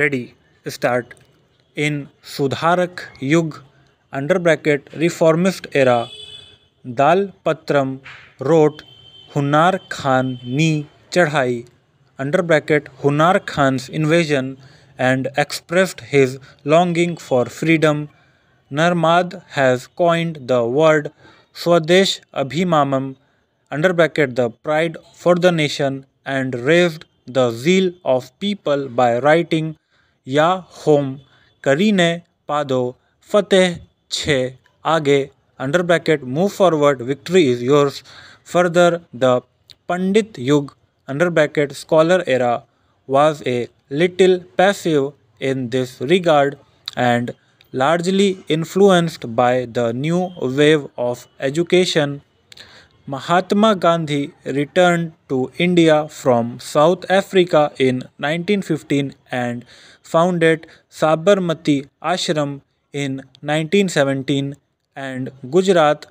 ready start in Sudharak Yug under bracket reformist era Dal Patram wrote Hunar Khan Ni Chadhai under bracket Hunar Khan's invasion and expressed his longing for freedom. Narmad has coined the word Swadesh Abhimamam under bracket the pride for the nation and raised the zeal of people by writing या होम करी ने पादो फतेह छे आगे under bracket move forward victory is yours further the Pandit Yug under bracket scholar era was a little passive in this regard and largely influenced by the new wave of education Mahatma Gandhi returned to India from South Africa in 1915 and founded Sabarmati Ashram in 1917 and Gujarat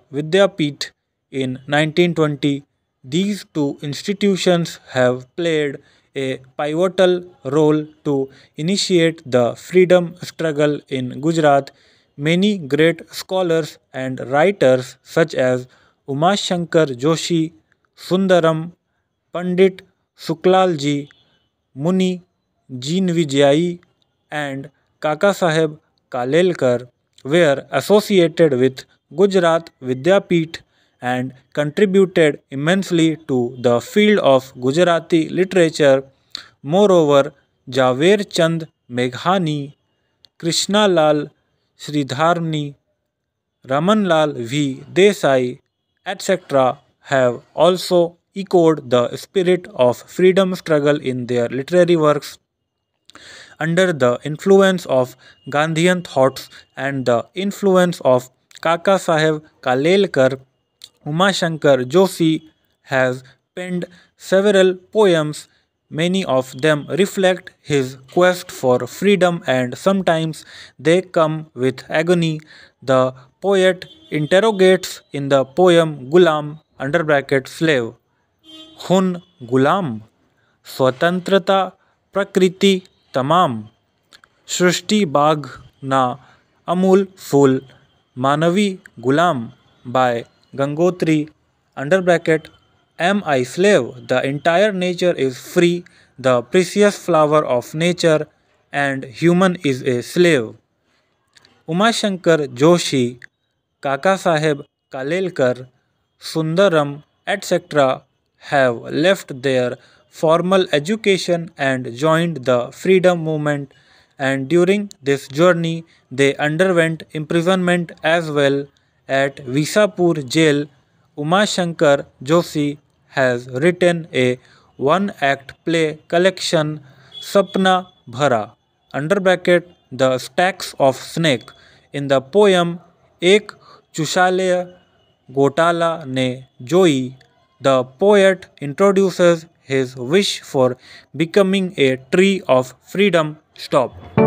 Peet in 1920. These two institutions have played a pivotal role to initiate the freedom struggle in Gujarat. Many great scholars and writers such as Umashankar Joshi Sundaram Pandit Sukhlal ji Muni Jinvijayji and Kaka Saheb Kalelkar were associated with Gujarat Vidyapith and contributed immensely to the field of Gujarati literature moreover Jhaverchand मेघानी Krishnalal Shridharani Ramanlal V Desai etc., have also echoed the spirit of freedom struggle in their literary works under the influence of Gandhian thoughts and the influence of Kaka Sahib Kalelkar, Uma Shankar Joshi has penned several poems. Many of them reflect his quest for freedom and sometimes they come with agony. The poet interrogates in the poem Gulam under bracket slave hun gulam swatantrata prakriti tamam सृष्टि बाघ na amul phul manavi gulam by gangotri under bracket am i slave the entire nature is free the precious flower of nature and human is a slave umashankar joshi Kaka Sahib Kalelkar, Sundaram, etc., have left their formal education and joined the freedom movement and during this journey they underwent imprisonment as well at Visapur jail. Uma Shankar Joshi has written a one-act play collection Sapna Bhara under bracket the stacks of snake in the poem Ek चुशालय गोटाला ने जोई the poet introducers his wish for becoming a tree of freedom stop